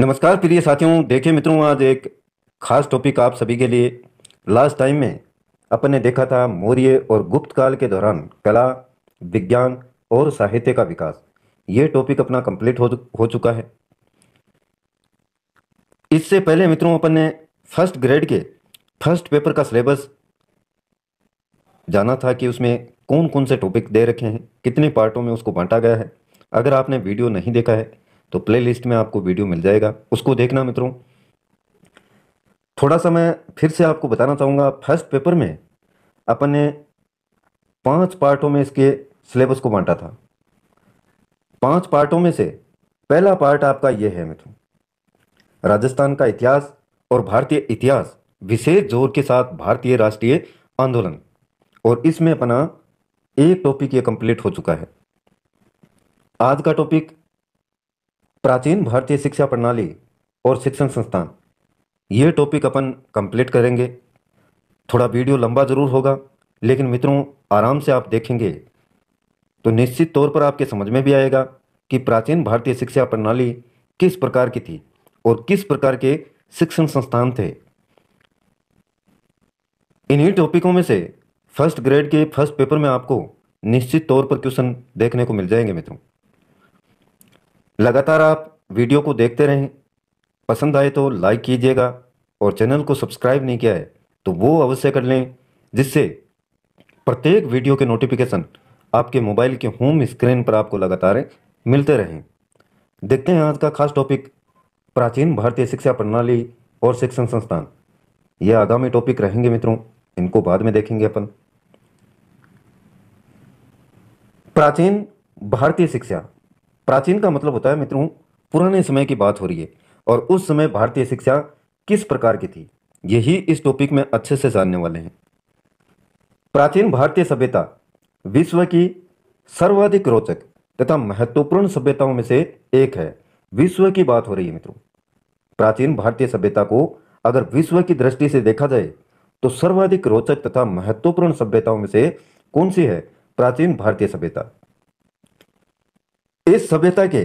नमस्कार प्रिय साथियों देखें मित्रों आज एक खास टॉपिक आप सभी के लिए लास्ट टाइम में अपन ने देखा था मौर्य और गुप्त काल के दौरान कला विज्ञान और साहित्य का विकास ये टॉपिक अपना कंप्लीट हो हो चुका है इससे पहले मित्रों अपन ने फर्स्ट ग्रेड के फर्स्ट पेपर का सिलेबस जाना था कि उसमें कौन कौन से टॉपिक दे रखे हैं कितने पार्टों में उसको बांटा गया है अगर आपने वीडियो नहीं देखा है तो प्लेलिस्ट में आपको वीडियो मिल जाएगा उसको देखना मित्रों थोड़ा सा मैं फिर से आपको बताना चाहूँगा फर्स्ट पेपर में अपन ने पाँच पार्टों में इसके सिलेबस को बांटा था पांच पार्टों में से पहला पार्ट आपका यह है मित्रों राजस्थान का इतिहास और भारतीय इतिहास विशेष जोर के साथ भारतीय राष्ट्रीय आंदोलन और इसमें अपना एक टॉपिक ये कंप्लीट हो चुका है आज का टॉपिक प्राचीन भारतीय शिक्षा प्रणाली और शिक्षण संस्थान ये टॉपिक अपन कंप्लीट करेंगे थोड़ा वीडियो लंबा ज़रूर होगा लेकिन मित्रों आराम से आप देखेंगे तो निश्चित तौर पर आपके समझ में भी आएगा कि प्राचीन भारतीय शिक्षा प्रणाली किस प्रकार की थी और किस प्रकार के शिक्षण संस्थान थे इन्हीं टॉपिकों में से फर्स्ट ग्रेड के फर्स्ट पेपर में आपको निश्चित तौर पर क्वेश्चन देखने को मिल जाएंगे मित्रों लगातार आप वीडियो को देखते रहें पसंद आए तो लाइक कीजिएगा और चैनल को सब्सक्राइब नहीं किया है तो वो अवश्य कर लें जिससे प्रत्येक वीडियो के नोटिफिकेशन आपके मोबाइल के होम स्क्रीन पर आपको लगातार मिलते रहें देखते हैं आज का खास टॉपिक प्राचीन भारतीय शिक्षा प्रणाली और शिक्षण संस्थान ये आगामी टॉपिक रहेंगे मित्रों इनको बाद में देखेंगे अपन प्राचीन भारतीय शिक्षा प्राचीन का मतलब होता है मित्रों पुराने समय की बात हो रही है और उस समय भारतीय शिक्षा किस प्रकार की थी यही इस टॉपिक में अच्छे से जानने वाले हैं प्राचीन भारतीय सभ्यता विश्व की सर्वाधिक रोचक तथा महत्वपूर्ण सभ्यताओं में से एक है विश्व की बात हो रही है मित्रों प्राचीन भारतीय सभ्यता को अगर विश्व की दृष्टि से देखा जाए तो सर्वाधिक रोचक तथा महत्वपूर्ण सभ्यताओं में से कौन सी है प्राचीन भारतीय सभ्यता इस सभ्यता के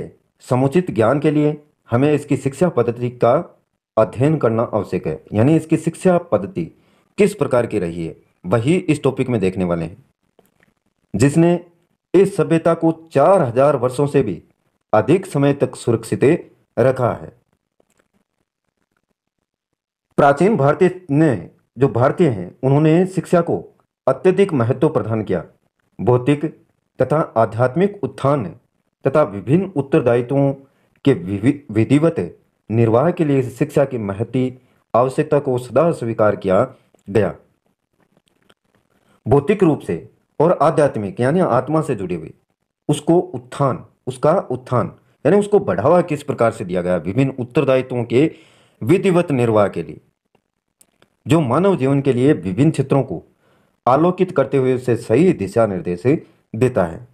समुचित ज्ञान के लिए हमें इसकी शिक्षा पद्धति का अध्ययन करना आवश्यक है यानी इसकी शिक्षा पद्धति किस प्रकार की रही है वही इस टॉपिक में देखने वाले हैं जिसने इस सभ्यता को चार हजार वर्षों से भी अधिक समय तक सुरक्षित रखा है प्राचीन भारतीय ने जो भारतीय हैं उन्होंने शिक्षा को अत्यधिक महत्व प्रदान किया भौतिक तथा आध्यात्मिक उत्थान तथा विभिन्न उत्तरदायित्वों के विधिवत निर्वाह के लिए शिक्षा की महती आवश्यकता को सदा स्वीकार किया गया भौतिक रूप से और आध्यात्मिक यानी आत्मा से जुड़े हुए उसको उत्थान उसका उत्थान यानी उसको बढ़ावा किस प्रकार से दिया गया विभिन्न उत्तरदायित्वों के विधिवत निर्वाह के लिए जो मानव जीवन के लिए विभिन्न क्षेत्रों को आलोकित करते हुए उसे सही दिशा निर्देश देता है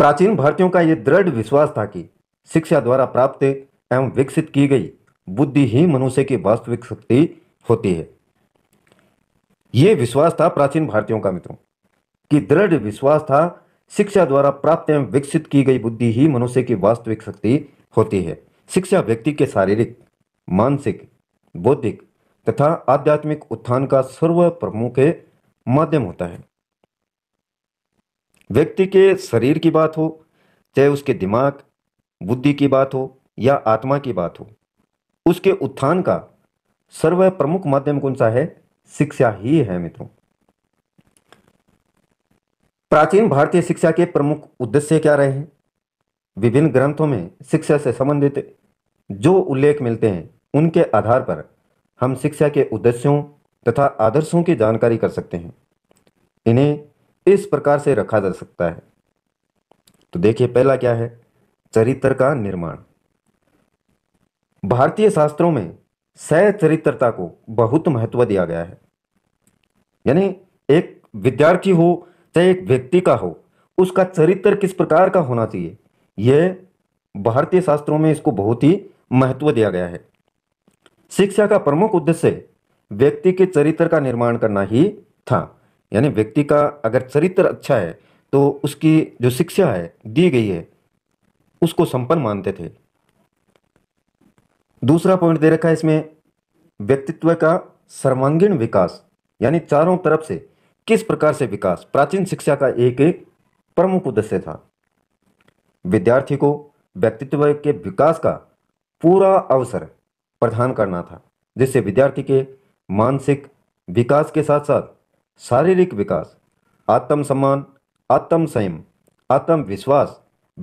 प्राचीन भारतीयों का यह दृढ़ विश्वास था कि शिक्षा द्वारा प्राप्त एवं विकसित की गई बुद्धि ही मनुष्य की वास्तविक शक्ति होती है यह विश्वास था प्राचीन भारतीयों का मित्रों कि दृढ़ विश्वास था शिक्षा द्वारा प्राप्त एवं विकसित की गई बुद्धि ही मनुष्य की वास्तविक शक्ति होती है शिक्षा व्यक्ति के शारीरिक मानसिक बौद्धिक तथा आध्यात्मिक उत्थान का सर्व प्रमुख माध्यम होता है व्यक्ति के शरीर की बात हो चाहे उसके दिमाग बुद्धि की बात हो या आत्मा की बात हो उसके उत्थान का सर्व प्रमुख माध्यम कौन सा है शिक्षा ही है मित्रों प्राचीन भारतीय शिक्षा के प्रमुख उद्देश्य क्या रहे हैं विभिन्न ग्रंथों में शिक्षा से संबंधित जो उल्लेख मिलते हैं उनके आधार पर हम शिक्षा के उद्देश्यों तथा आदर्शों की जानकारी कर सकते हैं इन्हें इस प्रकार से रखा जा सकता है तो देखिए पहला क्या है चरित्र का निर्माण भारतीय शास्त्रों में चरित्रता को बहुत महत्व दिया गया है यानी एक विद्यार्थी हो चाहे एक व्यक्ति का हो उसका चरित्र किस प्रकार का होना चाहिए यह भारतीय शास्त्रों में इसको बहुत ही महत्व दिया गया है शिक्षा का प्रमुख उद्देश्य व्यक्ति के चरित्र का निर्माण करना ही था यानी व्यक्ति का अगर चरित्र अच्छा है तो उसकी जो शिक्षा है दी गई है उसको संपन्न मानते थे दूसरा पॉइंट दे रखा है इसमें व्यक्तित्व का सर्वांगीण विकास यानी चारों तरफ से किस प्रकार से विकास प्राचीन शिक्षा का एक प्रमुख उद्देश्य था विद्यार्थी को व्यक्तित्व के विकास का पूरा अवसर प्रदान करना था जिससे विद्यार्थी के मानसिक विकास के साथ साथ शारीरिक विकास आत्मसम्मान आत्मसंयम आत्मविश्वास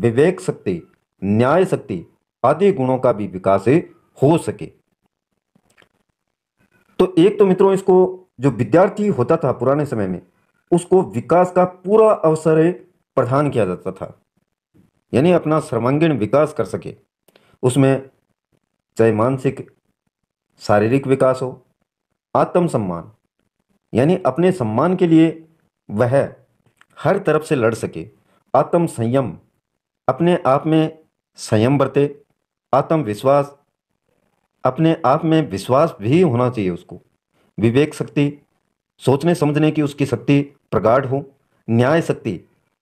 विवेक शक्ति न्याय शक्ति आदि गुणों का भी विकास हो सके तो एक तो मित्रों इसको जो विद्यार्थी होता था पुराने समय में उसको विकास का पूरा अवसर प्रदान किया जाता था यानी अपना सर्वांगीण विकास कर सके उसमें चाहे मानसिक शारीरिक विकास हो आत्मसम्मान यानी अपने सम्मान के लिए वह हर तरफ से लड़ सके आत्म संयम अपने आप में संयम बरते आत्मविश्वास अपने आप में विश्वास भी होना चाहिए उसको विवेक शक्ति सोचने समझने की उसकी शक्ति प्रगाढ़ हो न्याय शक्ति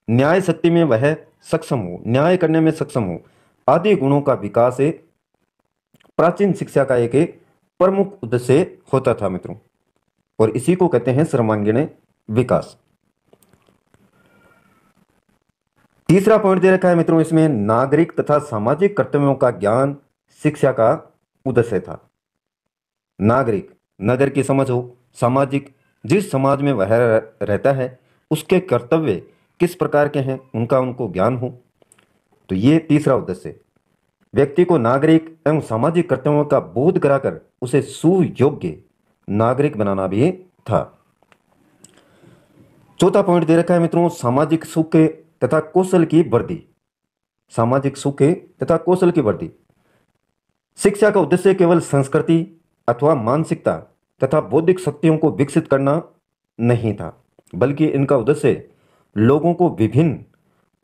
न्याय शक्ति में वह सक्षम हो न्याय करने में सक्षम हो आदि गुणों का विकास प्राचीन शिक्षा का एक प्रमुख उद्देश्य होता था मित्रों और इसी को कहते हैं सर्वांगीण विकास तीसरा पॉइंट दे रखा है मित्रों इसमें नागरिक तथा सामाजिक कर्तव्यों का ज्ञान शिक्षा का उद्देश्य था नागरिक नगर की समझ हो सामाजिक जिस समाज में वह रहता है उसके कर्तव्य किस प्रकार के हैं उनका उनको ज्ञान हो तो ये तीसरा उद्देश्य व्यक्ति को नागरिक एवं सामाजिक कर्तव्यों का बोध कराकर उसे सुयोग्य नागरिक बनाना भी था चौथा पॉइंट दे रखा है मित्रों सामाजिक सुख तथा कौशल की वृद्धि सामाजिक सुख तथा कौशल की वृद्धि शिक्षा का उद्देश्य केवल संस्कृति अथवा मानसिकता तथा बौद्धिक शक्तियों को विकसित करना नहीं था बल्कि इनका उद्देश्य लोगों को विभिन्न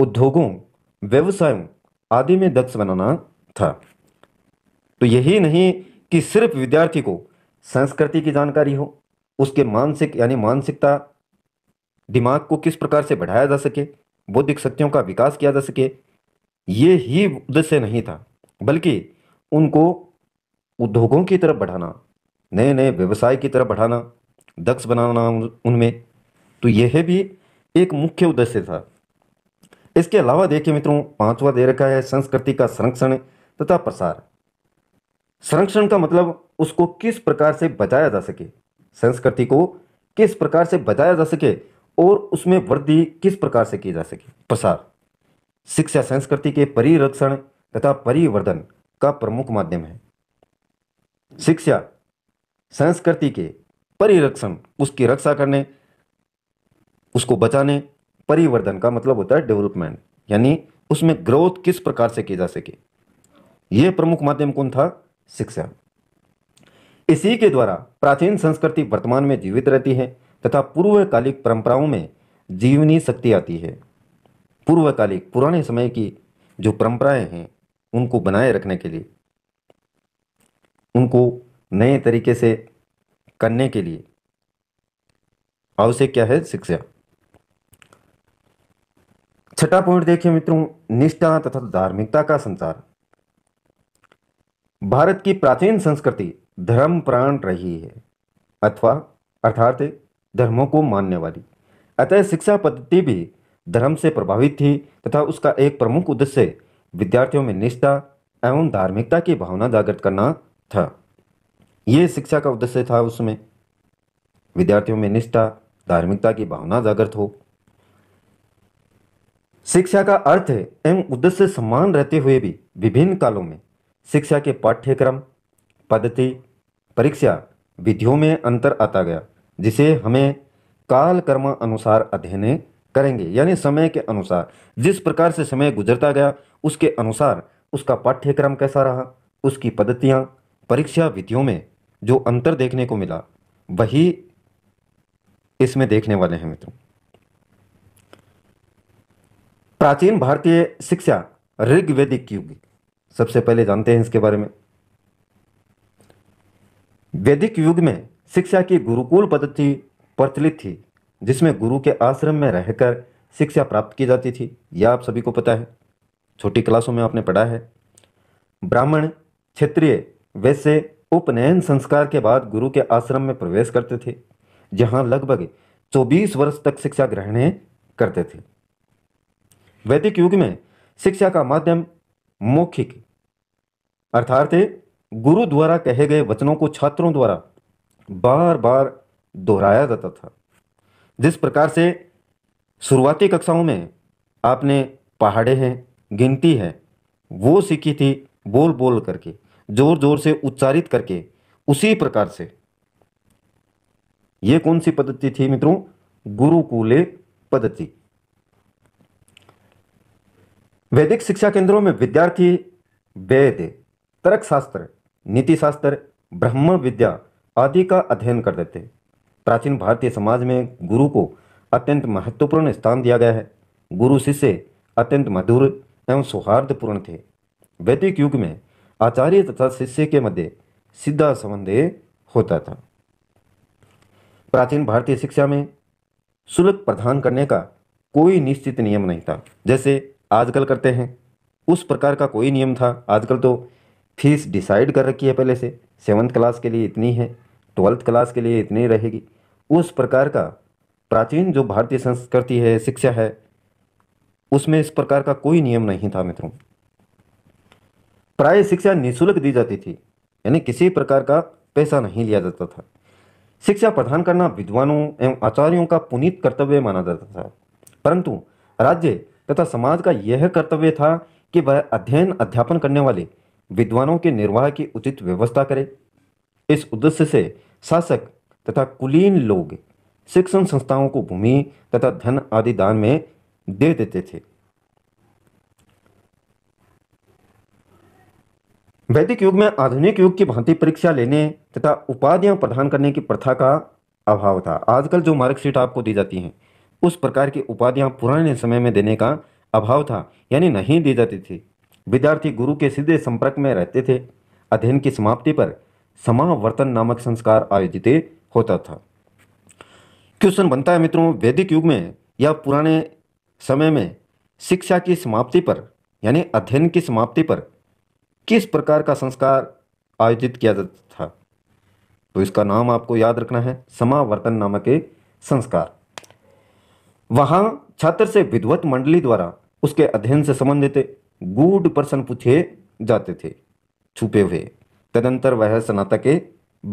उद्योगों व्यवसायों आदि में दक्ष बनाना था तो यही नहीं कि सिर्फ विद्यार्थी को संस्कृति की जानकारी हो उसके मानसिक यानी मानसिकता दिमाग को किस प्रकार से बढ़ाया जा सके बौद्धिक शक्तियों का विकास किया जा सके ये ही उद्देश्य नहीं था बल्कि उनको उद्योगों की तरफ बढ़ाना नए नए व्यवसाय की तरफ बढ़ाना दक्ष बनाना उनमें तो यह भी एक मुख्य उद्देश्य था इसके अलावा देखिए मित्रों पांचवा दे रखा है संस्कृति का संरक्षण तथा प्रसार संरक्षण का मतलब उसको किस प्रकार से बचाया जा सके संस्कृति को किस प्रकार से बचाया जा सके और उसमें वृद्धि किस प्रकार से की जा सके प्रसार शिक्षा संस्कृति के परिरक्षण तथा परिवर्धन का प्रमुख माध्यम है शिक्षा संस्कृति के परिरक्षण उसकी रक्षा करने उसको बचाने परिवर्धन का मतलब होता है डेवलपमेंट यानी उसमें ग्रोथ किस प्रकार से की जा सके यह प्रमुख माध्यम कौन था शिक्षा इसी के द्वारा प्राचीन संस्कृति वर्तमान में जीवित रहती है तथा पूर्वकालिक परंपराओं में जीवनी शक्ति आती है पूर्वकालिक पुराने समय की जो परंपराएं हैं उनको बनाए रखने के लिए उनको नए तरीके से करने के लिए आवश्यक क्या है शिक्षा छठा पॉइंट देखिए मित्रों निष्ठा तथा धार्मिकता का संचार भारत की प्राचीन संस्कृति धर्म प्राण रही है अथवा अर्थात धर्मों को मानने वाली अतः शिक्षा पद्धति भी धर्म से प्रभावित थी तथा उसका एक प्रमुख उद्देश्य विद्यार्थियों में निष्ठा एवं धार्मिकता की भावना जागृत करना था यह शिक्षा का उद्देश्य था उसमें विद्यार्थियों में निष्ठा धार्मिकता की भावना जागृत हो शिक्षा का अर्थ एवं उद्देश्य समान रहते हुए भी विभिन्न कालों में शिक्षा के पाठ्यक्रम पद्धति परीक्षा विधियों में अंतर आता गया जिसे हमें काल कर्म अनुसार अध्ययन करेंगे यानी समय के अनुसार जिस प्रकार से समय गुजरता गया उसके अनुसार उसका पाठ्यक्रम कैसा रहा उसकी पद्धतियाँ परीक्षा विधियों में जो अंतर देखने को मिला वही इसमें देखने वाले हैं मित्रों प्राचीन भारतीय शिक्षा ऋग्वेदिक युग सबसे पहले जानते हैं इसके बारे में वैदिक युग में शिक्षा की गुरुकुल पद्धति प्रचलित थी जिसमें गुरु के आश्रम में रहकर शिक्षा प्राप्त की जाती थी यह आप सभी को पता है छोटी क्लासों में आपने पढ़ा है ब्राह्मण क्षेत्रीय वैसे उपनयन संस्कार के बाद गुरु के आश्रम में प्रवेश करते थे जहां लगभग 24 वर्ष तक शिक्षा ग्रहण करते थे वैदिक युग में शिक्षा का माध्यम मौखिक अर्थात गुरु द्वारा कहे गए वचनों को छात्रों द्वारा बार बार दोहराया जाता था जिस प्रकार से शुरुआती कक्षाओं में आपने पहाड़े हैं गिनती है वो सीखी थी बोल बोल करके जोर जोर से उच्चारित करके उसी प्रकार से ये कौन सी पद्धति थी मित्रों गुरुकुले पद्धति वैदिक शिक्षा केंद्रों में विद्यार्थी वेद तर्कशास्त्र नीतिशास्त्र ब्रह्म विद्या आदि का अध्ययन कर देते प्राचीन भारतीय समाज में गुरु को अत्यंत महत्वपूर्ण स्थान दिया गया है गुरु शिष्य अत्यंत मधुर एवं सौहार्दपूर्ण थे वैदिक युग में आचार्य तथा शिष्य के मध्य सीधा संबंध होता था प्राचीन भारतीय शिक्षा में शुल्क प्रदान करने का कोई निश्चित नियम नहीं था जैसे आजकल करते हैं उस प्रकार का कोई नियम था आजकल तो फीस डिसाइड कर रखी है पहले से सेवन्थ क्लास के लिए इतनी है ट्वेल्थ क्लास के लिए इतनी रहेगी उस प्रकार का प्राचीन जो भारतीय संस्कृति है शिक्षा है उसमें इस प्रकार का कोई नियम नहीं था मित्रों प्राय शिक्षा निःशुल्क दी जाती थी यानी किसी प्रकार का पैसा नहीं लिया जाता था शिक्षा प्रदान करना विद्वानों एवं आचार्यों का पुनीत कर्तव्य माना जाता था परंतु राज्य तथा समाज का यह कर्तव्य था कि वह अध्ययन अध्यापन करने वाले विद्वानों के निर्वाह की उचित व्यवस्था करे इस उद्देश्य से शासक तथा कुलीन लोग शिक्षण संस्थाओं को भूमि तथा धन आदि दान में दे देते थे वैदिक युग में आधुनिक युग की भांति परीक्षा लेने तथा उपाधियां प्रदान करने की प्रथा का अभाव था आजकल जो मार्कशीट आपको दी जाती हैं उस प्रकार की उपाधियां पुराने समय में देने का अभाव था यानी नहीं दी जाती थी विद्यार्थी गुरु के सीधे संपर्क में रहते थे अध्ययन की समाप्ति पर समावर्तन नामक संस्कार आयोजित होता था क्वेश्चन बनता है मित्रों वैदिक युग में या पुराने समय में शिक्षा की समाप्ति पर यानी अध्ययन की समाप्ति पर किस प्रकार का संस्कार आयोजित किया जाता था तो इसका नाम आपको याद रखना है समावर्तन नामक संस्कार वहां छात्र से विद्वत मंडली द्वारा उसके अध्ययन से संबंधित गुड प्रश्न पूछे जाते थे छुपे हुए तदंतर वह स्नातक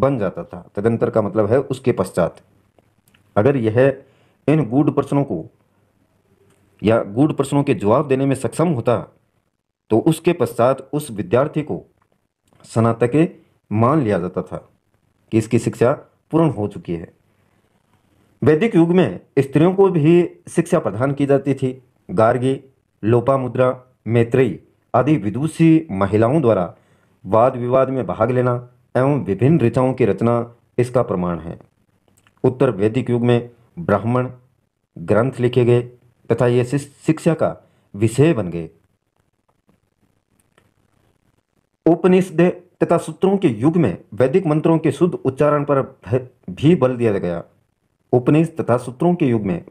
बन जाता था तदंतर का मतलब है उसके पश्चात अगर यह इन गुड प्रश्नों को या गुड प्रश्नों के जवाब देने में सक्षम होता तो उसके पश्चात उस विद्यार्थी को स्नातक मान लिया जाता था कि इसकी शिक्षा पूर्ण हो चुकी है वैदिक युग में स्त्रियों को भी शिक्षा प्रदान की जाती थी गार्गी लोपा मुद्रा मैत्रेयी आदि विदुषी महिलाओं द्वारा वाद विवाद में भाग लेना एवं विभिन्न ऋचाओं की रचना इसका प्रमाण है उत्तर वैदिक युग में ब्राह्मण ग्रंथ लिखे गए तथा ये शिक्षा का विषय बन गए उपनिषद तथा सूत्रों के युग में वैदिक मंत्रों के शुद्ध उच्चारण पर भी बल दिया गया उपनिषद तथा सूत्रों के युग में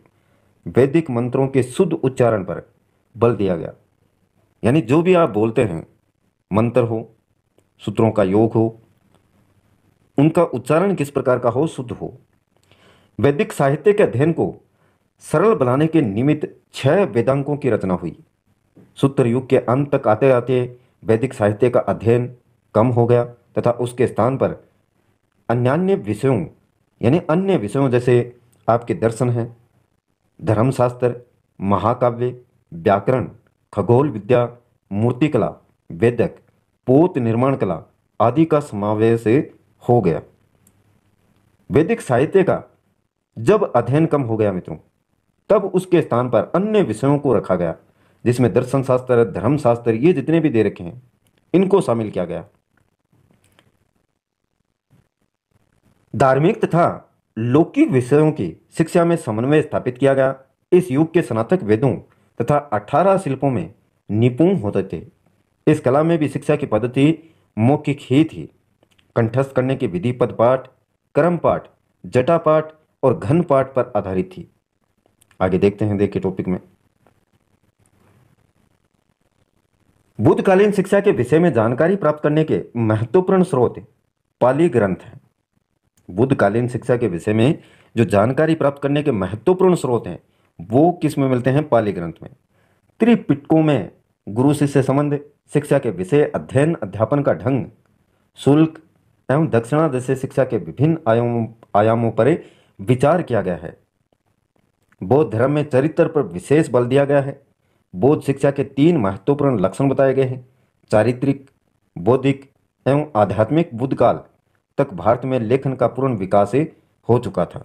वैदिक मंत्रों के शुद्ध उच्चारण पर बल दिया गया यानी जो भी आप बोलते हैं मंत्र हो सूत्रों का योग हो उनका उच्चारण किस प्रकार का हो शुद्ध हो वैदिक साहित्य के अध्ययन को सरल बनाने के निमित्त छह वेदांकों की रचना हुई सूत्र युग के अंत तक आते आते वैदिक साहित्य का अध्ययन कम हो गया तथा उसके स्थान पर अन्यान्य विषयों यानी अन्य विषयों जैसे आपके दर्शन हैं धर्मशास्त्र महाकाव्य व्याकरण खगोल विद्या मूर्तिकला वेदक पोत निर्माण कला आदि का समावेश हो गया वैदिक साहित्य का जब अध्ययन कम हो गया मित्रों तब उसके स्थान पर अन्य विषयों को रखा गया जिसमें दर्शन शास्त्र धर्म शास्त्र ये जितने भी दे रखे हैं इनको शामिल किया गया धार्मिक तथा लौकिक विषयों की शिक्षा में समन्वय स्थापित किया गया इस युग के स्नातक वेदों तथा अठारह शिल्पों में निपुण होते थे इस कला में भी शिक्षा की पद्धति मौखिक ही थी कंठस्थ करने की विधि पद पाठ कर्म पाठ जटा पाठ और घन पाठ पर आधारित थी आगे देखते हैं देखिए टॉपिक में बुद्धकालीन शिक्षा के विषय में जानकारी प्राप्त करने के महत्वपूर्ण स्रोत पाली ग्रंथ हैं बुद्धकालीन शिक्षा के विषय में जो जानकारी प्राप्त करने के महत्वपूर्ण स्रोत हैं वो किस में मिलते हैं पाली ग्रंथ में त्रिपिटकों में गुरु शिष्य संबंध शिक्षा के विषय अध्ययन अध्यापन का ढंग शुल्क एवं दक्षिणा जैसे शिक्षा के विभिन्न आयामों आयामों पर विचार किया गया है बौद्ध धर्म में चरित्र पर विशेष बल दिया गया है बौद्ध शिक्षा के तीन महत्वपूर्ण लक्षण बताए गए हैं चारित्रिक बौद्धिक एवं आध्यात्मिक बुद्ध काल तक भारत में लेखन का पूर्ण विकास हो चुका था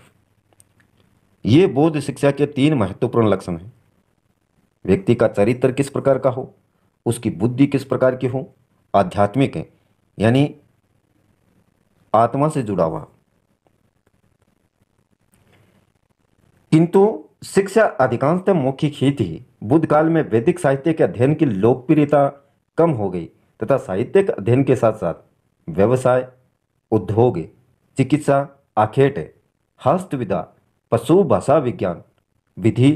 ये बोध शिक्षा के तीन महत्वपूर्ण लक्षण हैं व्यक्ति का चरित्र किस प्रकार का हो उसकी बुद्धि किस प्रकार की हो आध्यात्मिक है यानी आत्मा से जुड़ा हुआ किंतु शिक्षा अधिकांशतः मौखिक ही थी बुद्ध काल में वैदिक साहित्य के अध्ययन की लोकप्रियता कम हो गई तथा साहित्यिक अध्ययन के साथ साथ व्यवसाय उद्योग चिकित्सा आखेट हस्तविदा पशु भाषा विज्ञान विधि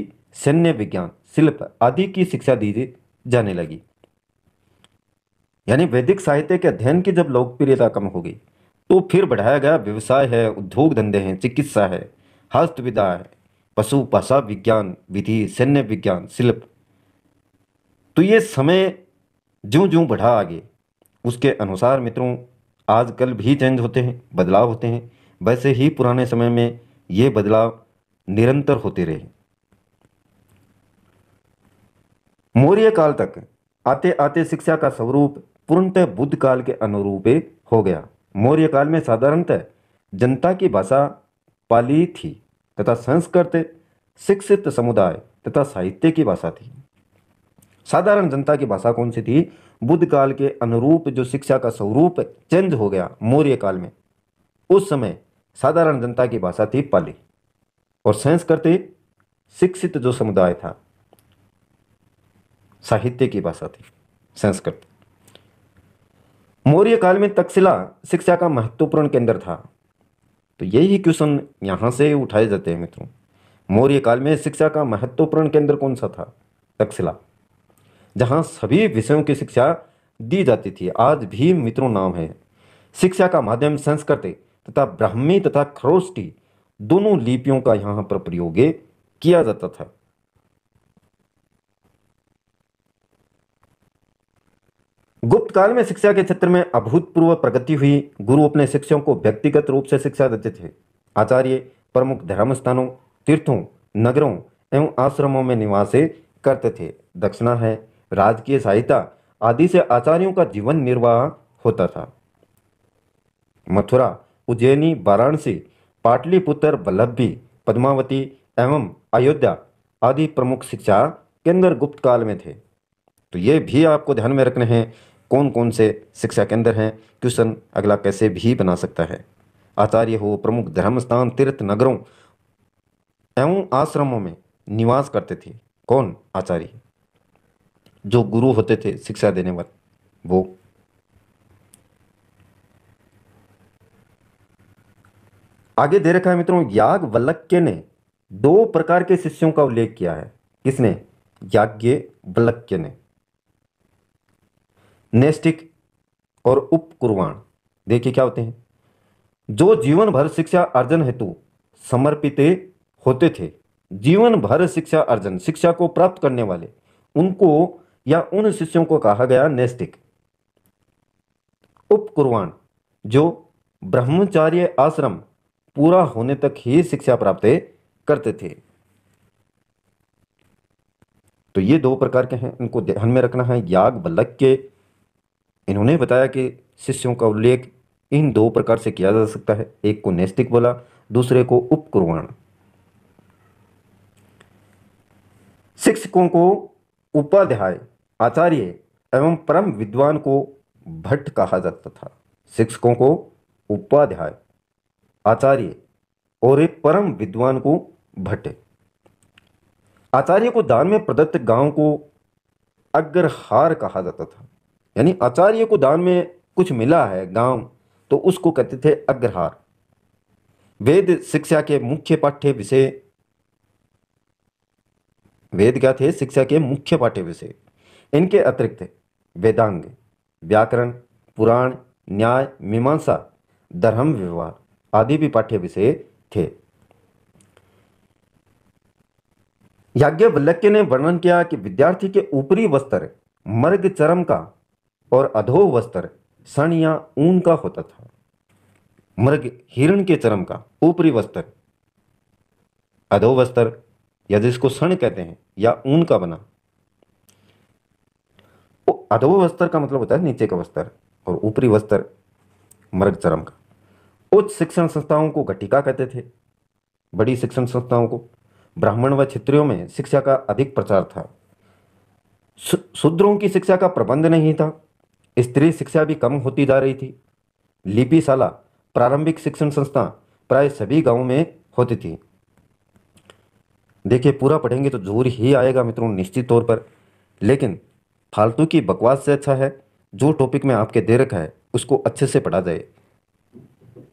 सैन्य विज्ञान शिल्प आदि की शिक्षा दी जाने लगी यानी वैदिक साहित्य के अध्ययन की जब लोकप्रियता कम हो गई तो फिर बढ़ाया गया व्यवसाय है उद्योग धंधे हैं चिकित्सा है हस्तविदा है पशु भाषा विज्ञान विधि सैन्य विज्ञान शिल्प तो ये समय ज्यों ज्यों बढ़ा आगे उसके अनुसार मित्रों आजकल भी चेंज होते हैं बदलाव होते हैं वैसे ही पुराने समय में ये बदलाव निरंतर होते रहे मौर्य काल तक आते आते शिक्षा का स्वरूप पूर्णतः बुद्ध काल के अनुरूप हो गया मौर्य काल में साधारणतः जनता की भाषा पाली थी तथा संस्कृत शिक्षित समुदाय तथा साहित्य की भाषा थी साधारण जनता की भाषा कौन सी थी बुद्ध काल के अनुरूप जो शिक्षा का स्वरूप चेंज हो गया मौर्य काल में उस समय साधारण जनता की भाषा थी पाली और साइंस करते शिक्षित जो समुदाय था साहित्य की भाषा थी संस्कृत मौर्य काल में तक्षशिला शिक्षा का महत्वपूर्ण केंद्र था तो यही क्वेश्चन यहां से उठाए जाते हैं मित्रों मौर्य काल में शिक्षा का महत्वपूर्ण केंद्र कौन सा था तक्षशिला जहां सभी विषयों की शिक्षा दी जाती थी आज भी मित्रों नाम है शिक्षा का माध्यम संस्कृत तथा ब्राह्मी तथा खरोष्टी दोनों लिपियों का यहां पर प्रयोग किया जाता था गुप्त काल में शिक्षा के क्षेत्र में अभूतपूर्व प्रगति हुई गुरु अपने शिक्षकों को व्यक्तिगत रूप से शिक्षा देते थे आचार्य प्रमुख धर्म स्थानों तीर्थों नगरों एवं आश्रमों में निवास करते थे दक्षिणा है राजकीय सहायता आदि से आचार्यों का जीवन निर्वाह होता था मथुरा उज्जैनी वाराणसी पाटलिपुत्र वल्लभी पद्मावती एवं अयोध्या आदि प्रमुख शिक्षा केंद्र गुप्त काल में थे तो ये भी आपको ध्यान में रखने हैं कौन कौन से शिक्षा केंद्र हैं क्वेश्चन अगला कैसे भी बना सकता है आचार्य हो प्रमुख धर्म स्थान तीर्थ नगरों एवं आश्रमों में निवास करते थे कौन आचार्य जो गुरु होते थे शिक्षा देने वाले वो आगे दे रखा है मित्रों याग वल्लक्य ने दो प्रकार के शिष्यों का उल्लेख किया है किसने याज्ञ वल्लक्य ने नेस्टिक और उपकुर्वाण देखिए क्या होते हैं जो जीवन भर शिक्षा अर्जन हेतु समर्पित होते थे जीवन भर शिक्षा अर्जन शिक्षा को प्राप्त करने वाले उनको या उन शिष्यों को कहा गया नेस्टिक उपकुर्वाण जो ब्रह्मचार्य आश्रम पूरा होने तक ही शिक्षा प्राप्त करते थे तो ये दो प्रकार के हैं इनको ध्यान में रखना है याग बल्लक के इन्होंने बताया कि शिष्यों का उल्लेख इन दो प्रकार से किया जा सकता है एक को नैस्तिक बोला दूसरे को उपकुरवाण शिक्षकों को उपाध्याय आचार्य एवं परम विद्वान को भट्ट कहा जाता था शिक्षकों को उपाध्याय आचार्य और एक परम विद्वान को भट्ट आचार्य को दान में प्रदत्त गांव को अग्रहार कहा जाता था यानी आचार्य को दान में कुछ मिला है गांव तो उसको कहते थे अग्रहार वेद शिक्षा के मुख्य पाठ्य विषय वेद क्या थे शिक्षा के मुख्य पाठ्य विषय इनके अतिरिक्त वेदांग व्याकरण पुराण न्याय मीमांसा धर्म व्यवहार आदि भी पाठ्य विषय थे याज्ञवल्क्य ने वर्णन किया कि विद्यार्थी के ऊपरी वस्त्र मर्ग चरम का और अधो वस्त्र सन या ऊन का होता था मर्ग हिरण के चरम का ऊपरी वस्त्र अधो वस्त्र या जिसको सण कहते हैं या ऊन का बना अधो वस्त्र का मतलब होता है नीचे का वस्त्र और ऊपरी वस्त्र मर्ग चरम का उच्च शिक्षण संस्थाओं को घटिका कहते थे बड़ी शिक्षण संस्थाओं को ब्राह्मण व क्षेत्रियों में शिक्षा का अधिक प्रचार था शूद्रों की शिक्षा का प्रबंध नहीं था स्त्री शिक्षा भी कम होती जा रही थी लिपिशाला प्रारंभिक शिक्षण संस्था प्राय सभी गांवों में होती थी देखिए पूरा पढ़ेंगे तो जोर ही आएगा मित्रों निश्चित तौर पर लेकिन फालतू की बकवास से अच्छा है जो टॉपिक में आपके दे रखा है उसको अच्छे से पढ़ा जाए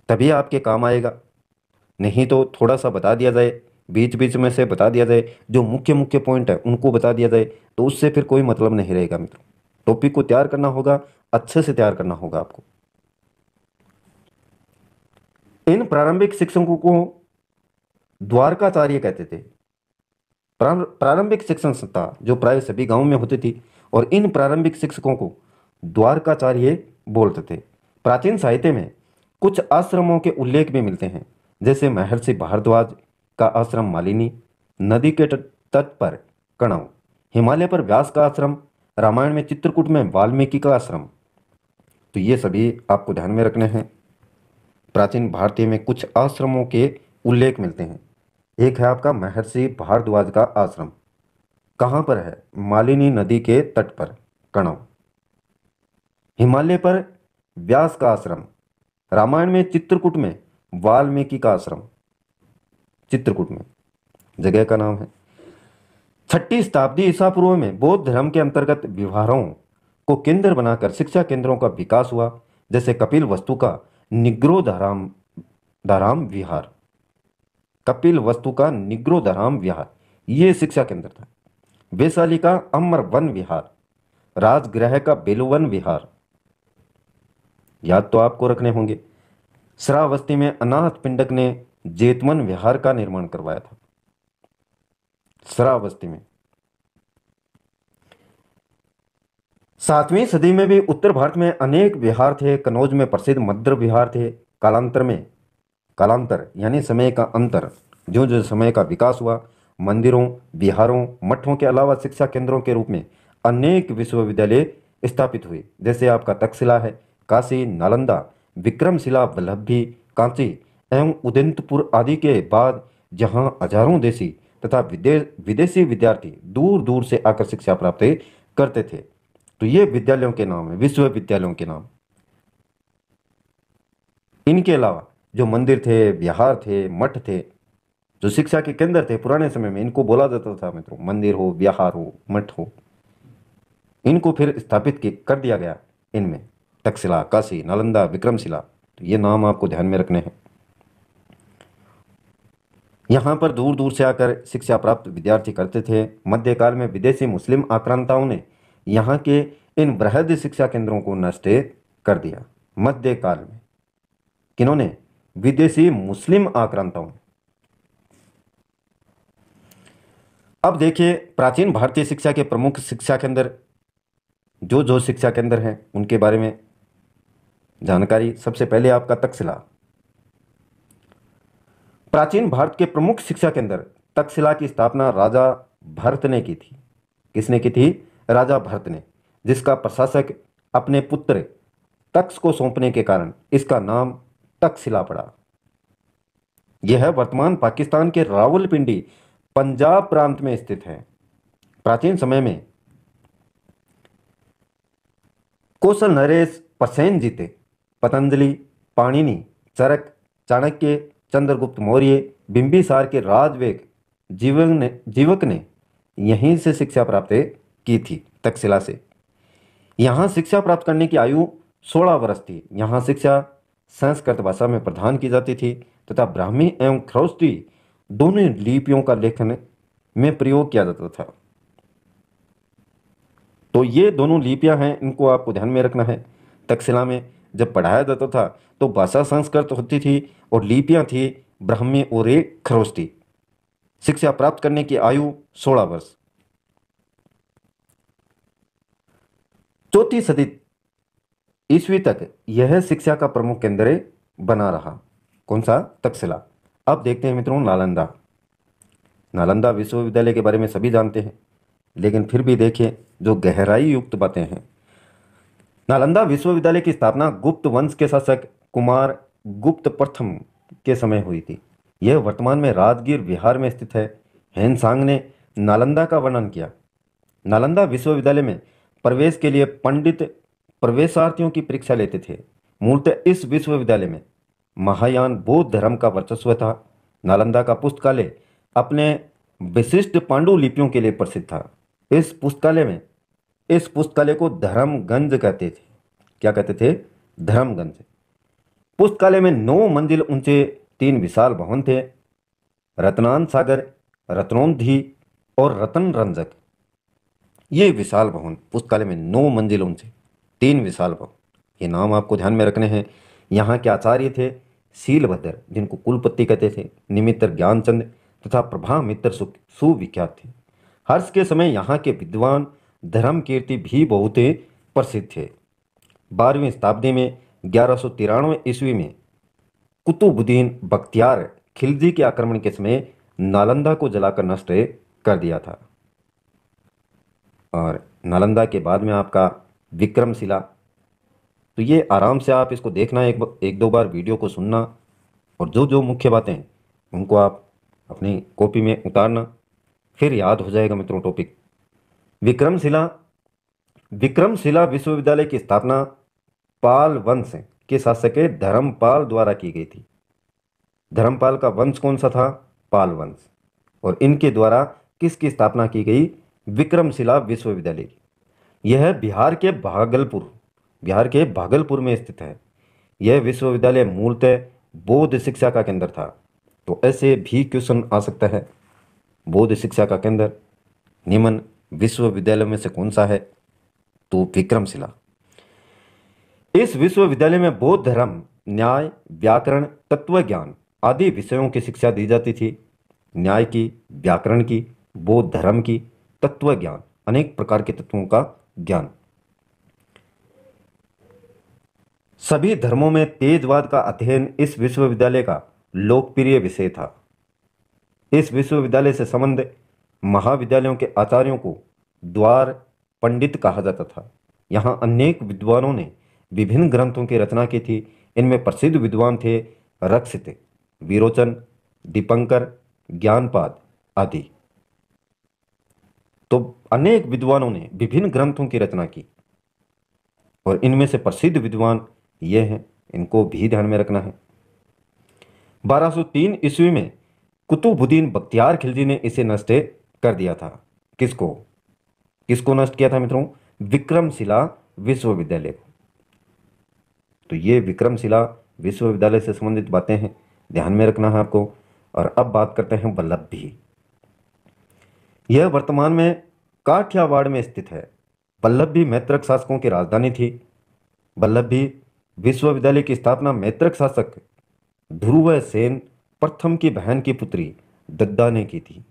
तभी आपके काम आएगा नहीं तो थोड़ा सा बता दिया जाए बीच बीच में से बता दिया जाए जो मुख्य मुख्य पॉइंट है उनको बता दिया जाए तो उससे फिर कोई मतलब नहीं रहेगा मित्रों टॉपिक को तैयार करना होगा अच्छे से तैयार करना होगा आपको इन प्रारंभिक शिक्षकों को द्वारकाचार्य कहते थे प्रारंभिक शिक्षण संस्था जो प्राय सभी गांव में होती थी और इन प्रारंभिक शिक्षकों को द्वारकाचार्य बोलते थे प्राचीन साहित्य में कुछ आश्रमों के उल्लेख भी मिलते हैं जैसे महर्षि भारद्वाज का आश्रम मालिनी नदी के तट पर कणव हिमालय पर व्यास का आश्रम रामायण में चित्रकूट में वाल्मीकि का आश्रम तो ये सभी आपको ध्यान में रखने हैं प्राचीन भारतीय में कुछ आश्रमों के उल्लेख मिलते हैं एक है आपका महर्षि भारद्वाज का आश्रम कहाँ पर है मालिनी नदी के तट पर कणव हिमालय पर व्यास का आश्रम रामायण में चित्रकूट में वाल्मीकि का आश्रम चित्रकूट में जगह का नाम है छठी शताब्दी ईसा पूर्व में बौद्ध धर्म के अंतर्गत विवाहों को केंद्र बनाकर शिक्षा केंद्रों का विकास हुआ जैसे कपिल वस्तु का निग्रो धाराम धाराम विहार कपिल वस्तु का निग्रो धाराम विहार ये शिक्षा केंद्र था वैशाली का अमर वन विहार राजगृह का बेलुवन विहार याद तो आपको रखने होंगे श्रावस्ती में अनाथ पिंडक ने जेतवन विहार का निर्माण करवाया था श्रावस्ती में सातवीं सदी में भी उत्तर भारत में अनेक विहार थे कनौज में प्रसिद्ध मद्र विहार थे कालांतर में कालांतर यानी समय का अंतर जो जो समय का विकास हुआ मंदिरों विहारों मठों के अलावा शिक्षा केंद्रों के रूप में अनेक विश्वविद्यालय स्थापित हुए जैसे आपका तक्षशिला है काशी नालंदा विक्रमशिला वल्लभी कांची एवं उदयंतपुर आदि के बाद जहां हजारों देशी तथा विदेश विदेशी विद्यार्थी दूर दूर से आकर शिक्षा प्राप्त करते थे तो ये विद्यालयों के नाम है विश्वविद्यालयों के नाम इनके अलावा जो मंदिर थे विहार थे मठ थे जो शिक्षा के केंद्र थे पुराने समय में इनको बोला जाता था मित्रों मंदिर हो विहार हो मठ हो इनको फिर स्थापित कर दिया गया इनमें टकशिला काशी नालंदा विक्रमशिला तो ये नाम आपको ध्यान में रखने हैं यहाँ पर दूर दूर से आकर शिक्षा प्राप्त विद्यार्थी करते थे मध्यकाल में विदेशी मुस्लिम आक्रांताओं ने यहाँ के इन बृहद शिक्षा केंद्रों को नष्ट कर दिया मध्यकाल में किन्होंने विदेशी मुस्लिम आक्रांताओं ने अब देखिए प्राचीन भारतीय शिक्षा के प्रमुख शिक्षा केंद्र जो जो शिक्षा केंद्र हैं उनके बारे में जानकारी सबसे पहले आपका तकशिला प्राचीन भारत के प्रमुख शिक्षा केंद्र तकशिला की स्थापना राजा भरत ने की थी किसने की थी राजा भरत ने जिसका प्रशासक अपने पुत्र तक्ष को सौंपने के कारण इसका नाम तकशिला पड़ा यह वर्तमान पाकिस्तान के रावलपिंडी पंजाब प्रांत में स्थित है प्राचीन समय में कौशल नरेश पसेन जीते पतंजलि पाणिनि चरक चाणक्य चंद्रगुप्त मौर्य बिंबिसार के राजवेग जीवक ने जीवक ने यहीं से शिक्षा प्राप्त की थी तक्षशिला से यहाँ शिक्षा प्राप्त करने की आयु सोलह वर्ष थी यहाँ शिक्षा संस्कृत भाषा में प्रदान की जाती थी तथा ब्राह्मी एवं ख्रौस्ती दोनों लिपियों का लेखन में प्रयोग किया जाता था तो ये दोनों लिपियां हैं इनको आपको ध्यान में रखना है तक्षशिला में जब पढ़ाया जाता था तो भाषा संस्कृत होती थी और लिपियाँ थी ब्राह्मी और एक खरोज थी शिक्षा प्राप्त करने की आयु सोलह वर्ष चौथी सदी ईस्वी तक यह शिक्षा का प्रमुख केंद्र बना रहा कौन सा तकशिला अब देखते हैं मित्रों नालंदा नालंदा विश्वविद्यालय के बारे में सभी जानते हैं लेकिन फिर भी देखें जो गहराई युक्त बातें हैं नालंदा विश्वविद्यालय की स्थापना गुप्त वंश के शासक कुमार गुप्त प्रथम के समय हुई थी यह वर्तमान में राजगीर बिहार में स्थित है हेनसांग ने नालंदा का वर्णन किया नालंदा विश्वविद्यालय में प्रवेश के लिए पंडित प्रवेशार्थियों की परीक्षा लेते थे मूलतः इस विश्वविद्यालय में महायान बौद्ध धर्म का वर्चस्व था नालंदा का पुस्तकालय अपने विशिष्ट पांडुलिपियों के लिए प्रसिद्ध था इस पुस्तकालय में इस पुस्तकालय को धर्मगंज कहते थे क्या कहते थे धर्मगंज पुस्तकालय में नौ मंजिल ऊंचे तीन विशाल भवन थे रत्नान सागर रत्नोन्धि और रतन रंजक ये विशाल भवन पुस्तकालय में नौ मंजिल ऊंचे तीन विशाल भवन ये नाम आपको ध्यान में रखने हैं यहाँ के आचार्य थे शीलभद्र जिनको कुलपति कहते थे निमित्र ज्ञानचंद तथा प्रभा मित्र सुविख्यात थे हर्ष के समय यहाँ के विद्वान धर्म कीर्ति भी बहुत ही प्रसिद्ध थे बारहवीं शताब्दी में ग्यारह सौ तिरानवे ईस्वी में कुतुबुद्दीन बख्तियार खिलजी के आक्रमण के समय नालंदा को जलाकर नष्ट कर दिया था और नालंदा के बाद में आपका विक्रमशिला तो ये आराम से आप इसको देखना एक एक दो बार वीडियो को सुनना और जो जो मुख्य बातें उनको आप अपनी कॉपी में उतारना फिर याद हो जाएगा मित्रों टॉपिक विक्रमशिला विक्रमशिला विश्वविद्यालय की स्थापना पाल वंश के शासक धर्मपाल द्वारा की गई थी धर्मपाल का वंश कौन सा था पाल वंश और इनके द्वारा किसकी स्थापना की गई विक्रमशिला विश्वविद्यालय की यह बिहार के भागलपुर बिहार के भागलपुर में स्थित है यह विश्वविद्यालय मूलतः बौद्ध शिक्षा का केंद्र था तो ऐसे भी क्वेश्चन आ सकता है बौद्ध शिक्षा का केंद्र निम्न विश्वविद्यालय में से कौन सा है तो विक्रमशिला इस विश्वविद्यालय में बौद्ध धर्म न्याय व्याकरण तत्व ज्ञान आदि विषयों की शिक्षा दी जाती थी न्याय की व्याकरण की बौद्ध धर्म की तत्व ज्ञान अनेक प्रकार के तत्वों का ज्ञान सभी धर्मों में तेजवाद का अध्ययन इस विश्वविद्यालय का लोकप्रिय विषय था इस विश्वविद्यालय से संबंध महाविद्यालयों के आचार्यों को द्वार पंडित कहा जाता था यहाँ अनेक विद्वानों ने विभिन्न ग्रंथों की रचना की थी इनमें प्रसिद्ध विद्वान थे रक्षित विरोचन दीपंकर ज्ञानपाद आदि तो अनेक विद्वानों ने विभिन्न ग्रंथों की रचना की और इनमें से प्रसिद्ध विद्वान ये हैं इनको भी ध्यान में रखना है 1203 ईस्वी में कुतुबुद्दीन बख्तियार खिलजी ने इसे नष्टे कर दिया था किसको किसको नष्ट किया था मित्रों विक्रमशिला विश्वविद्यालय को तो ये विक्रमशिला विश्वविद्यालय से संबंधित बातें हैं ध्यान में रखना है आपको और अब बात करते हैं वल्लभ भी यह वर्तमान में काठियावाड़ में स्थित है वल्लभ भी मैत्रक शासकों की राजधानी थी वल्लभ भी विश्वविद्यालय की स्थापना मैत्रक शासक ध्रुव सेन प्रथम की बहन की पुत्री दद्दा ने की थी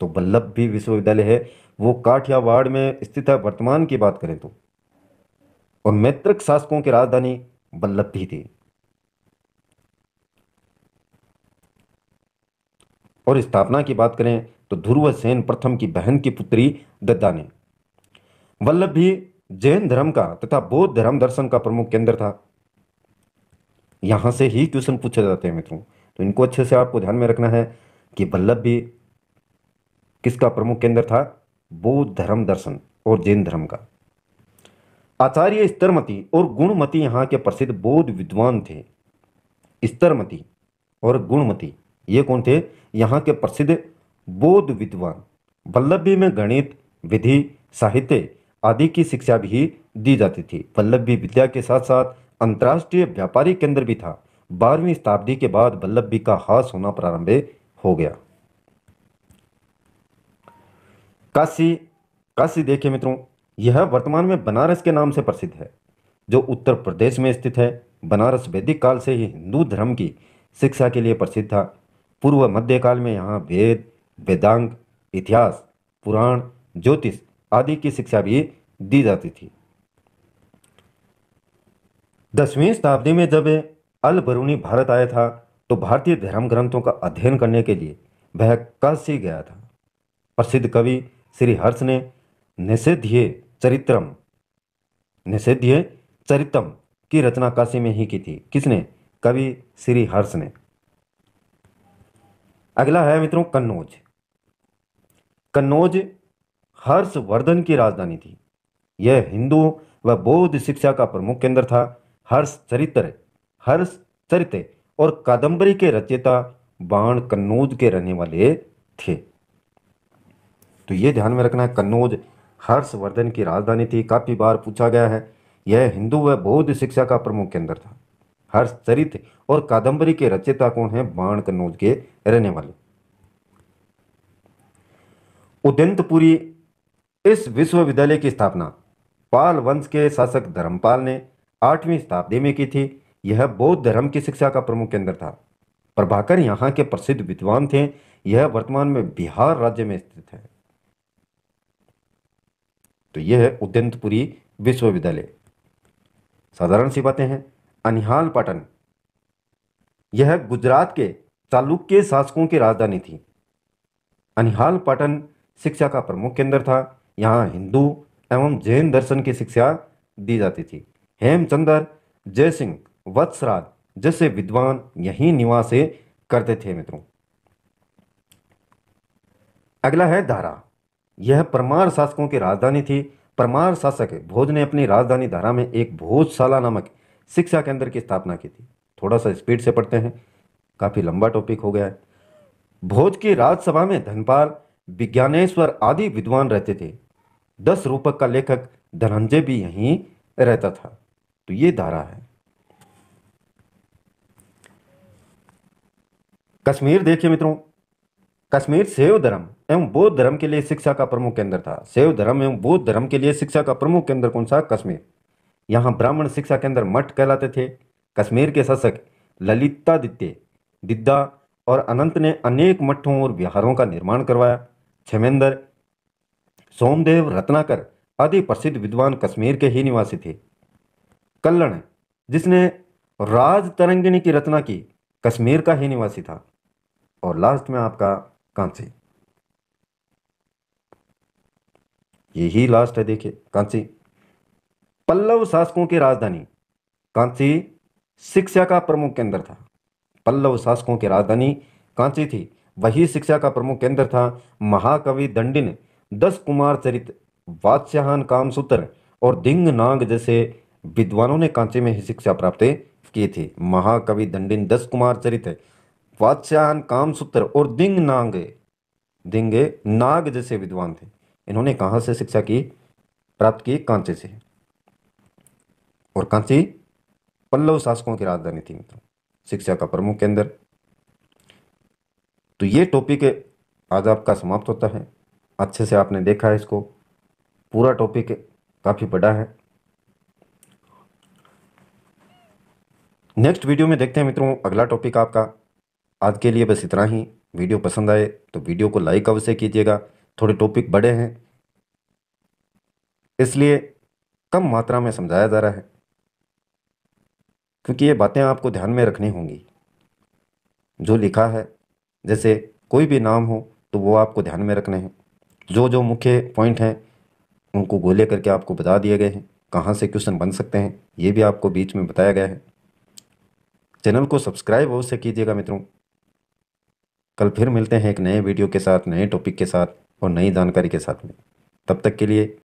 तो वल्लभ भी विश्वविद्यालय है वो काठियावाड़ में स्थित है वर्तमान की बात करें तो और मैत्रक शासकों की राजधानी वल्लभ भी थी और स्थापना की बात करें तो ध्रुव सेन प्रथम की बहन की पुत्री दद्दा ने वल्लभ भी जैन धर्म का तथा बौद्ध धर्म दर्शन का प्रमुख केंद्र था यहां से ही क्वेश्चन पूछे जाते हैं मित्रों तो इनको अच्छे से आपको ध्यान में रखना है कि वल्लभ भी किसका प्रमुख केंद्र था बौद्ध धर्म दर्शन और जैन धर्म का आचार्य स्तरमती और गुणमती यहाँ के प्रसिद्ध बौद्ध विद्वान थे स्तरमती और गुणमती ये कौन थे यहाँ के प्रसिद्ध बौद्ध विद्वान वल्लभी में गणित विधि साहित्य आदि की शिक्षा भी दी जाती थी वल्लभी विद्या के साथ साथ अंतर्राष्ट्रीय व्यापारी केंद्र भी था बारहवीं शताब्दी के बाद वल्लभी का हास होना प्रारंभ हो गया काशी काशी देखिए मित्रों यह वर्तमान में बनारस के नाम से प्रसिद्ध है जो उत्तर प्रदेश में स्थित है बनारस वैदिक काल से ही हिंदू धर्म की शिक्षा के लिए प्रसिद्ध था पूर्व मध्य काल में यहाँ वेद वेदांग इतिहास पुराण ज्योतिष आदि की शिक्षा भी दी जाती थी दसवीं शताब्दी में जब अल बरूनी भारत आया था तो भारतीय धर्म ग्रंथों का अध्ययन करने के लिए वह काशी गया था प्रसिद्ध कवि श्री हर्ष ने निषेध्य चरित्रम निषेध्य चरितम की रचना काशी में ही की थी किसने कवि श्री हर्ष ने अगला है मित्रों कन्नौज कन्नौज हर्षवर्धन की राजधानी थी यह हिंदू व बौद्ध शिक्षा का प्रमुख केंद्र था हर्ष चरित्र हर्ष चरित्र और कादंबरी के रचयिता बाण कन्नौज के रहने वाले थे तो ये ध्यान में रखना है कन्नौज हर्षवर्धन की राजधानी थी काफ़ी बार पूछा गया है यह हिंदू व बौद्ध शिक्षा का प्रमुख केंद्र था हर्ष चरित और कादम्बरी के रचयिता कौन है बाण कन्नौज के रहने वाले उदयंतपुरी इस विश्वविद्यालय की स्थापना पाल वंश के शासक धर्मपाल ने आठवीं शताब्दी में की थी यह बौद्ध धर्म की शिक्षा का प्रमुख केंद्र था प्रभाकर यहाँ के प्रसिद्ध विद्वान थे यह वर्तमान में बिहार राज्य में स्थित है तो यह है उद्यंतपुरी विश्वविद्यालय साधारण सी बातें हैं अनिहाल पाटन यह गुजरात के चालुक्य शासकों की राजधानी थी अनिहाल पाटन शिक्षा का प्रमुख केंद्र था यहाँ हिंदू एवं जैन दर्शन की शिक्षा दी जाती थी हेमचंदर जय सिंह वत्सराज जैसे विद्वान यही निवास करते थे मित्रों अगला है धारा यह परमार शासकों की राजधानी थी परमार शासक भोज ने अपनी राजधानी धारा में एक भोजशाला नामक शिक्षा केंद्र की स्थापना की थी थोड़ा सा स्पीड से पढ़ते हैं काफ़ी लंबा टॉपिक हो गया है भोज की राज्यसभा में धनपाल विज्ञानेश्वर आदि विद्वान रहते थे दस रूपक का लेखक धनंजय भी यहीं रहता था तो ये धारा है कश्मीर देखिए मित्रों कश्मीर सेव धर्म एवं बौद्ध धर्म के लिए शिक्षा का प्रमुख केंद्र था शैव धर्म एवं बौद्ध धर्म के लिए शिक्षा का प्रमुख केंद्र कौन सा कश्मीर यहाँ ब्राह्मण शिक्षा केंद्र मठ कहलाते थे कश्मीर के शासक ललितादित्य दिद्दा और अनंत ने अनेक मठों और विहारों का निर्माण करवाया छमेंदर सोमदेव रत्नाकर आदि प्रसिद्ध विद्वान कश्मीर के ही निवासी थे कल्लण जिसने राज तरंगिणी की रचना की कश्मीर का ही निवासी था और लास्ट में आपका कांसी यही लास्ट है देखिए कांची पल्लव शासकों की राजधानी कांची शिक्षा का प्रमुख केंद्र था पल्लव शासकों की राजधानी कांची थी वही शिक्षा का प्रमुख केंद्र था महाकवि दंडिन दस कुमार चरित वात्स्याहन कामसूत्र और दिंग नाग जैसे विद्वानों ने कांची में ही शिक्षा प्राप्त की थी महाकवि दंडिन दस कुमार चरित वात्स्याहन कामसूत्र और दिंग नांग दिंग नाग जैसे विद्वान थे इन्होंने कहाँ से शिक्षा की प्राप्त की कांचे से और कांची पल्लव शासकों की राजधानी थी मित्रों शिक्षा का प्रमुख केंद्र तो ये टॉपिक आज आपका समाप्त होता है अच्छे से आपने देखा है इसको पूरा टॉपिक काफ़ी बड़ा है नेक्स्ट वीडियो में देखते हैं मित्रों अगला टॉपिक आपका आज के लिए बस इतना ही वीडियो पसंद आए तो वीडियो को लाइक अवश्य कीजिएगा थोड़े टॉपिक बड़े हैं इसलिए कम मात्रा में समझाया जा रहा है क्योंकि ये बातें आपको ध्यान में रखनी होंगी जो लिखा है जैसे कोई भी नाम हो तो वो आपको ध्यान में रखने हैं जो जो मुख्य पॉइंट हैं उनको गोले करके आपको बता दिए गए हैं कहाँ से क्वेश्चन बन सकते हैं ये भी आपको बीच में बताया गया है चैनल को सब्सक्राइब अवश्य कीजिएगा मित्रों कल फिर मिलते हैं एक नए वीडियो के साथ नए टॉपिक के साथ और नई जानकारी के साथ में तब तक के लिए